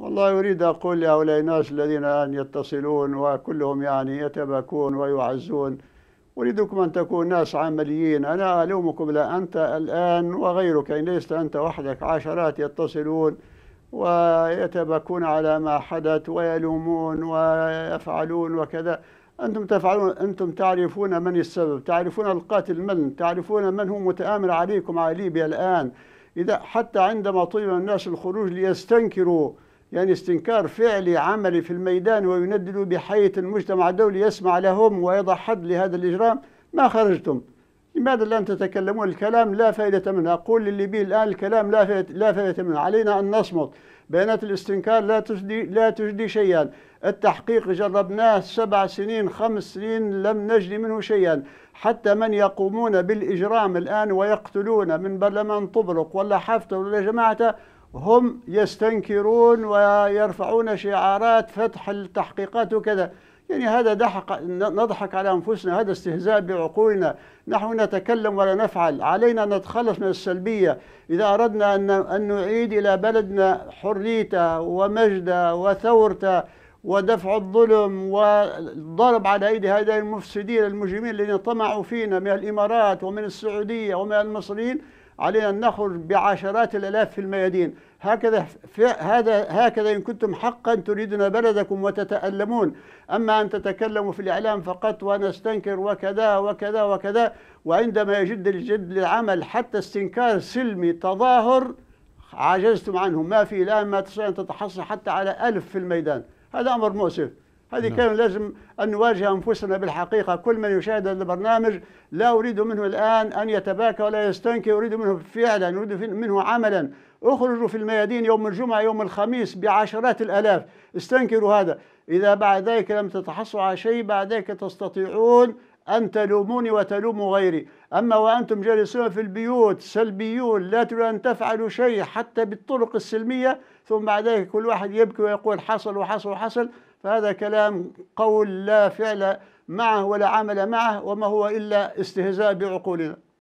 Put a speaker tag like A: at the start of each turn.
A: والله أريد أقول لهؤلاء الناس الذين الآن يتصلون وكلهم يعني يتبكون ويعزون أريدكم أن تكونوا ناس عمليين أنا ألومكم لا أنت الآن وغيرك إن ليست أنت وحدك عشرات يتصلون ويتبكون على ما حدث ويلومون ويفعلون وكذا أنتم تفعلون أنتم تعرفون من السبب تعرفون القاتل من تعرفون من هو متآمر عليكم على ليبيا الآن إذا حتى عندما طلب الناس الخروج ليستنكروا يعني استنكار فعلي عملي في الميدان ويندد بحية المجتمع الدولي يسمع لهم ويضع حد لهذا الإجرام ما خرجتم لماذا لا تتكلمون الكلام لا فائدة منه أقول للليبي الآن الكلام لا فائدة, لا فائدة منه علينا أن نصمت بيانات الاستنكار لا تجدي لا تجدي شيئا التحقيق جربناه سبع سنين خمس سنين لم نجد منه شيئا حتى من يقومون بالإجرام الآن ويقتلون من برلمان طبرق ولا حافته ولا جماعته هم يستنكرون ويرفعون شعارات فتح التحقيقات وكذا يعني هذا دحق نضحك على أنفسنا هذا استهزاء بعقولنا نحن نتكلم ولا نفعل علينا أن نتخلص من السلبية إذا أردنا أن, أن نعيد إلى بلدنا حريته ومجده وثورته ودفع الظلم والضرب على أيدي هؤلاء المفسدين المجرمين الذين طمعوا فينا من الإمارات ومن السعودية ومن المصريين علينا أن نخرج بعشرات الآلاف في الميادين هكذا هذا هكذا إن كنتم حقا تريدون بلدكم وتتألمون أما أن تتكلموا في الإعلام فقط ونستنكر وكذا وكذا وكذا وعندما يجد الجد للعمل حتى استنكار سلمي تظاهر عجزتم عنه ما في الآن ما تستطيع أن تتحصل حتى على ألف في الميدان هذا أمر مؤسف هذه نعم. كان لازم أن نواجه أنفسنا بالحقيقة كل من يشاهد هذا البرنامج لا أريد منه الآن أن يتباكى ولا يستنكر أريد منه فعلا أريد منه عملا اخرجوا في الميادين يوم الجمعة يوم الخميس بعشرات الآلاف استنكروا هذا إذا بعد ذلك لم تتحصوا على شيء بعد ذلك تستطيعون أن تلوموني وتلوموا غيري أما وأنتم جالسون في البيوت سلبيون لا تريدون أن تفعلوا شيء حتى بالطرق السلمية ثم بعد ذلك كل واحد يبكي ويقول حصل وحصل وحصل فهذا كلام قول لا فعل معه ولا عمل معه وما هو إلا استهزاء بعقولنا